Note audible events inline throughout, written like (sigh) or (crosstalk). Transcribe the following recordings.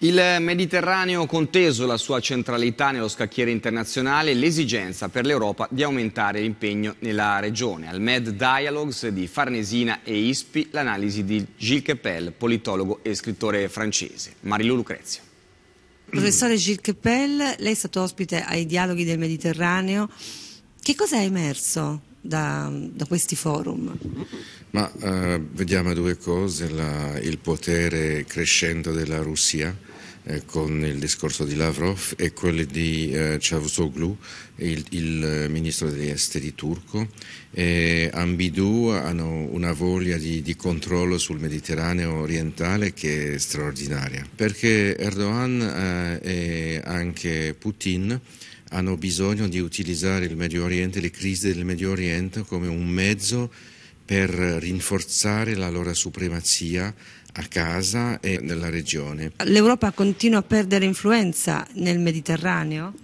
Il Mediterraneo conteso la sua centralità nello scacchiere internazionale e l'esigenza per l'Europa di aumentare l'impegno nella regione. Al Med Dialogues di Farnesina e ISPI l'analisi di Gilles Keppel, politologo e scrittore francese. Marilu Lucrezia. Professore Gilles Keppel, lei è stato ospite ai Dialoghi del Mediterraneo. Che cosa è emerso? da, da questi forum? Ma eh, vediamo due cose, la, il potere crescente della Russia eh, con il discorso di Lavrov e quello di eh, Cavusoglu, il, il, eh, ministro degli esteri turco. E ambidue hanno una voglia di, di, controllo sul Mediterraneo orientale che è straordinaria, perché Erdogan eh, e anche Putin hanno bisogno di utilizzare il Medio Oriente, le crisi del Medio Oriente come un mezzo per rinforzare la loro supremazia a casa e nella regione. L'Europa continua a perdere influenza nel Mediterraneo?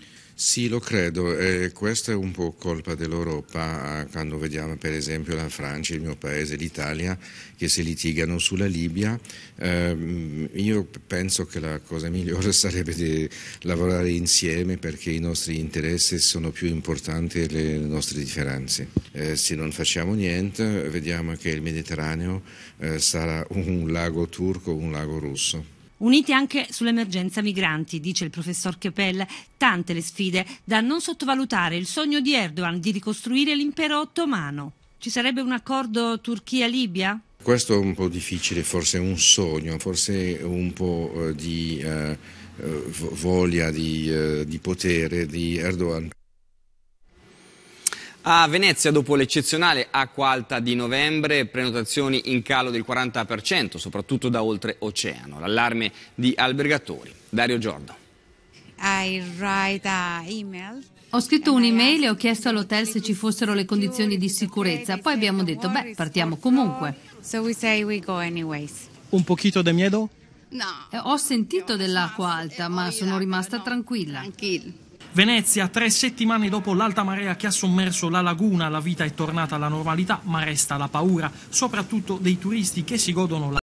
Sì, lo credo. Eh, questa è un po' colpa dell'Europa ah, quando vediamo per esempio la Francia, il mio paese, l'Italia, che si litigano sulla Libia. Eh, io penso che la cosa migliore (laughs) sarebbe di lavorare insieme perché i nostri interessi sono più importanti delle nostre differenze. Eh, se non facciamo niente, vediamo che il Mediterraneo eh, sarà un lago turco, un lago russo. Unite anche sull'emergenza migranti, dice il professor Kepel. tante le sfide da non sottovalutare il sogno di Erdogan di ricostruire l'impero ottomano. Ci sarebbe un accordo Turchia-Libia? Questo è un po' difficile, forse un sogno, forse un po' eh, di eh, eh voglia di, eh, di potere di Erdogan. A Venezia, dopo l'eccezionale acqua alta di novembre, prenotazioni in calo del 40%, soprattutto da oltreoceano. L'allarme di albergatori. Dario Giordo. Ah, ho scritto un'email e ho chiesto all'hotel se ci fossero le condizioni di sicurezza. Poi abbiamo detto, beh, partiamo comunque. Un pochino di miedo? No. Eh, ho sentito dell'acqua alta, ma sono rimasta tranquilla. Tranquilla. Venezia, tre settimane dopo l'alta marea che ha sommerso la laguna, la vita è tornata alla normalità, ma resta la paura, soprattutto dei turisti che si godono la